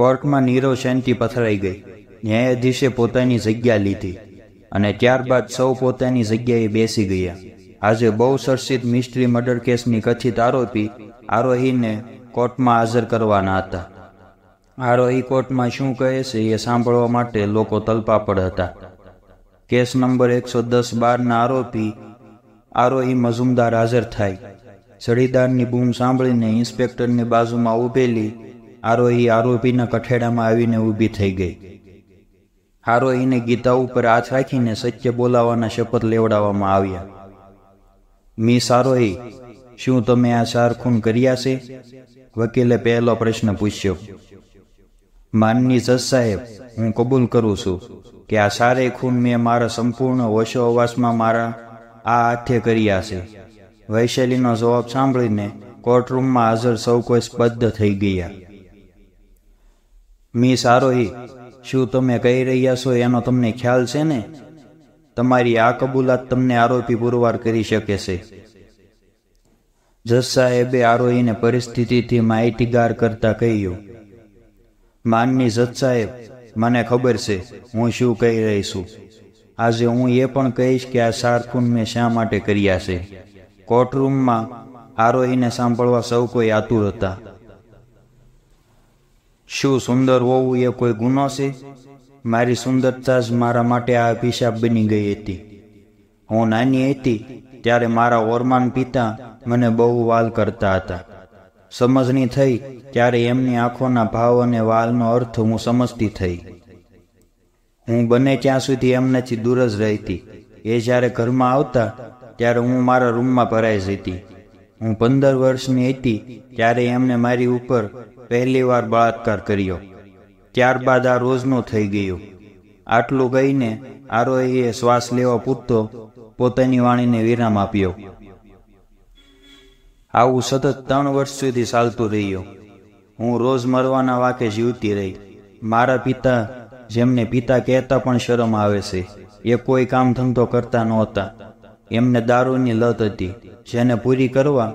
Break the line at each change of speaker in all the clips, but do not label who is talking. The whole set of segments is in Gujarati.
કોર્ટમાં નીરવ શાંતિ પથરાઈ ગઈ ન્યાયાધીશે પોતાની જગ્યા લીધી અને ત્યારબાદ સૌ પોતાની જગ્યાએ બેસી ગયા આજે બહુ ચર્ચિત મિસ્ટ્રી મર્ડર કેસની કથિત આરોપી આરોહીને કોર્ટમાં હાજર કરવાના હતા આરોહી કોર્ટમાં શું કહે છે એ સાંભળવા માટે લોકો તલપાપડ હતા કેસ નંબર એકસો દસ બારના આરોપી આરોહી મઝુમદાર હાજર થાય ચડીદારની બૂમ સાંભળીને ઇન્સ્પેક્ટરની બાજુમાં ઊભેલી આરોહી આરોપીના કઠેડામાં આવીને ઊભી થઈ ગઈ આરોહીને ગીતા ઉપર હાથ રાખીને સત્ય બોલાવવાના શપથ લેવડાવવામાં આવ્યા મિસ આરોહી શું તમે આ ચાર ખૂન કર્યા છે વકીલે પહેલો પ્રશ્ન પૂછ્યો માનની જજ સાહેબ હું કબૂલ કરું છું કે આ સારે ખૂન મેં મારા સંપૂર્ણ વશો અવાસમાં મારા આ હાથે કર્યા છે વૈશાલીનો જવાબ સાંભળીને કોર્ટરૂમમાં હાજર સૌ કોઈ સ્પદ્ધ થઈ ગયા મી આરોહી શું તમે કહી રહ્યા છો એનો તમને ખ્યાલ છે ને તમારી આ કબૂલાત તમને આરોપી પુરવાર કરી શકે છે જજ સાહેબે આરોહીને પરિસ્થિતિથી માહિતીગાર કરતા કહ્યું માનની જજ સાહેબ મને ખબર છે હું શું કહી રહી છું આજે હું એ પણ કહીશ કે આ સારખૂન મેં શા માટે કર્યા છે કોર્ટરૂમમાં આરોહીને સાંભળવા સૌ કોઈ આતુર હતા શું સુંદર હોવું એ કોઈ ગુનો છે મારી સુંદરતા જ મારા માટે આ અભિશાપ બની ગઈ હતી હું નાની હતી ત્યારે મારા ઓરમાન પિતા મને બહુ વાલ કરતા હતા સમજણી થઈ ત્યારે એમની આંખોના ભાવ અને વાલનો અર્થ હું સમજતી થઈ હું બને ત્યાં સુધી એમનાથી દૂર જ રહેતી એ જ્યારે ઘરમાં આવતા ત્યારે હું મારા રૂમમાં ભરાઈ જતી હું પંદર વર્ષની હતી ત્યારે એમને મારી ઉપર પહેલીવાર બળાત્કાર કર્યો ત્યારબાદ આ રોજનો થઈ ગયો આટલું ગઈને આરોહીએ શ્વાસ લેવા પૂરતો પોતાની વાણીને વિરામ આપ્યો આવું સતત ત્રણ વર્ષ સુધી ચાલતું રહ્યું હું રોજ મરવાના વાકે જીવતી રહી મારા પિતા જેમને પિતા કહેતા પણ શરમ આવે છે એ કોઈ કામ ધંધો કરતા નહોતા એમને દારૂની લત હતી જેને પૂરી કરવા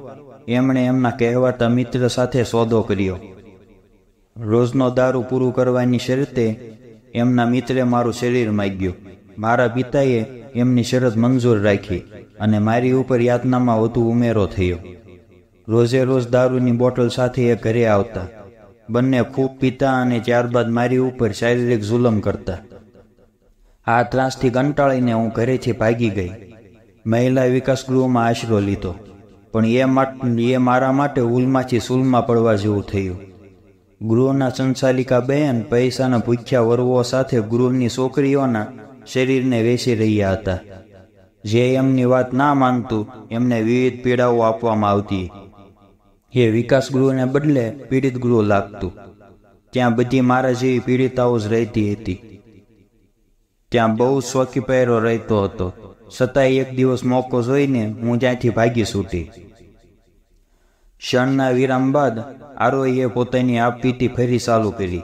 એમણે એમના કહેવાતા મિત્ર સાથે સોદો કર્યો રોજનો દારૂ પૂરું કરવાની શરતે એમના મિત્રે મારું શરીર માગ્યું મારા પિતાએ એમની શરત મંજૂર રાખી અને મારી ઉપર યાતનામાં વધુ ઉમેરો થયો રોજે રોજ દારૂની બોટલ સાથે એ ઘરે આવતા બંને ખૂબ પીતા અને ત્યારબાદ મારી ઉપર શારીરિક જુલમ કરતા આ ત્રાસથી કંટાળીને હું ઘરેથી ભાગી ગઈ મહિલા વિકાસ ગૃહમાં આશરો લીધો પણ એ એ મારા માટે ઉલમાંથી સુલમાં પડવા જેવું થયું ગૃહના સંચાલિકા બહેન પૈસાના ભૂખ્યા વર્વો સાથે ગૃહની છોકરીઓના શરીરને વેચી રહ્યા હતા જે એમની વાત ના માનતું એમને વિવિધ પીડાઓ આપવામાં આવતી એ વિકાસ ગૃહને બદલે પીડિત ગૃહ લાગતું ત્યાં બધી મારા જેવી પીડિતાઓ જ રહેતી હતી ત્યાં બહુ સ્વકી પહેરો રહેતો હતો છતાંય એક દિવસ મોકો જોઈને હું ત્યાંથી ભાગી છૂટી ક્ષણના વિરામ બાદ આરોહીએ પોતાની આપવીતી ફરી ચાલુ કરી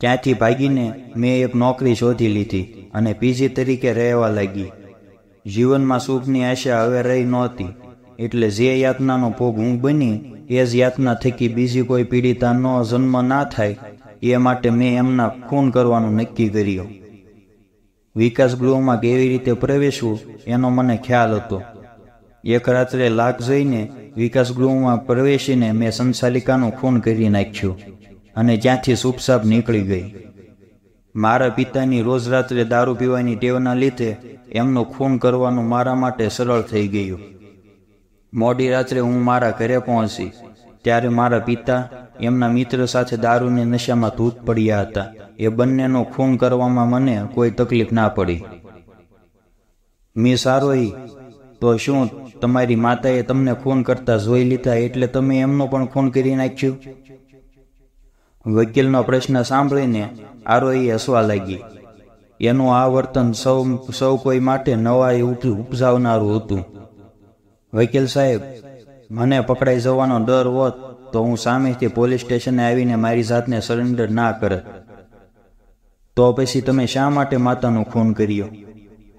ત્યાંથી ભાગીને મેં એક નોકરી શોધી લીધી અને પીજી તરીકે રહેવા લાગી જીવનમાં સુખની આશા હવે રહી નહોતી એટલે જે યાતનાનો ભોગ હું બની એ જ યાતના થકી બીજી કોઈ પીડિતાનો જન્મ ના થાય એ માટે મેં એમના ખૂન કરવાનું નક્કી કર્યું વિકાસ ગૃહમાં કેવી રીતે પ્રવેશવું એનો મને ખ્યાલ હતો એક રાત્રે લાગ જઈને વિકાસ ગૃહમાં પ્રવેશીને મેં સંચાલિકાનું ખૂન કરી નાખ્યું અને જ્યાંથી સુપસાપ નીકળી ગઈ મારા પિતાની રોજ રાત્રે દારૂ પીવાની ટેવના લીધે એમનું ખૂન કરવાનું મારા માટે સરળ થઈ ગયું મોડી રાત્રે હું મારા ઘરે પહોંચી ત્યારે મારા પિતા એમના મિત્ર સાથે દારૂને નશામાં ધૂત પડ્યા હતા એ બંનેનો ખૂન કરવામાં મને કોઈ તકલીફ ના પડી મેં સારો તો શું તમારી માતાએ તમને ખૂન કરતા જોઈ લીધા એટલે તમે એમનો પણ ખૂન કરી નાખ્યું વકીલનો પ્રશ્ન સાંભળીને આરોહી હસવા લાગી એનું આ વર્તન સૌ સૌ કોઈ માટે નવાઈ ઉપજાવનારું હતું વકીલ સાહેબ મને પકડાઈ જવાનો ડર હોત તો હું સામેથી પોલીસ સ્ટેશને આવીને મારી જાતને સરેન્ડર ના કરત તો પછી તમે શા માટે માતાનું ખૂન કર્યો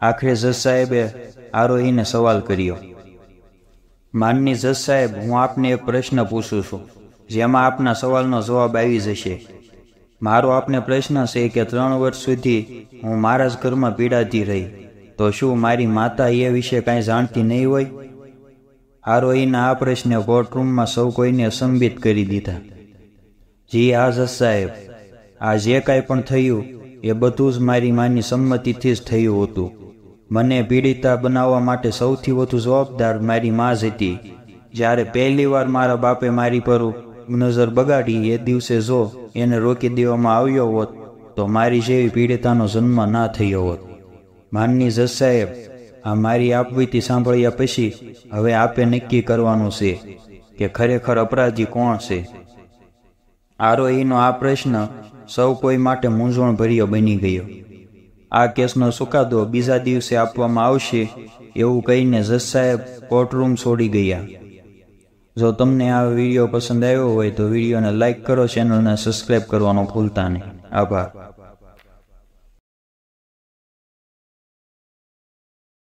આખરે જજ સાહેબે આરોહીને સવાલ કર્યો માનની જજ સાહેબ હું આપને એક પ્રશ્ન પૂછું છું જેમાં આપના સવાલનો જવાબ આવી જશે મારો આપને પ્રશ્ન છે કે ત્રણ વર્ષ સુધી હું મારા જ ઘરમાં પીડાતી રહી તો શું મારી માતા એ વિશે કાંઈ જાણતી નહીં હોય આરોહીના આ પ્રશ્ને કોર્ટરૂમમાં સૌ કોઈને સંબિત કરી દીધા જી આઝત સાહેબ આ જે કાંઈ પણ થયું એ બધું જ મારી માની સંમતિથી જ થયું હતું મને પીડિતા બનાવવા માટે સૌથી વધુ જવાબદાર મારી મા જ હતી જ્યારે પહેલીવાર મારા બાપે મારી પર નજર બગાડી એ દિવસે જો એને રોકી દેવામાં આવ્યો હોત તો મારી જેવી પીડિતાનો જન્મ ના થયો હોત માનની જજ સાહેબ આ મારી આપવીતી સાંભળ્યા પછી હવે આપે નક્કી કરવાનું છે કે ખરેખર અપરાધી કોણ છે આરોહીનો આ પ્રશ્ન સૌ કોઈ માટે મૂંઝવણભર્યો બની ગયો આ કેસનો ચુકાદો બીજા દિવસે આપવામાં આવશે એવું કહીને જસ સાહેબ કોર્ટરૂમ છોડી ગયા જો તમને આ વિડીયો પસંદ આવ્યો હોય તો વિડીયોને લાઇક કરો ચેનલને સબસ્ક્રાઈબ કરવાનો ભૂલતા નહીં આભાર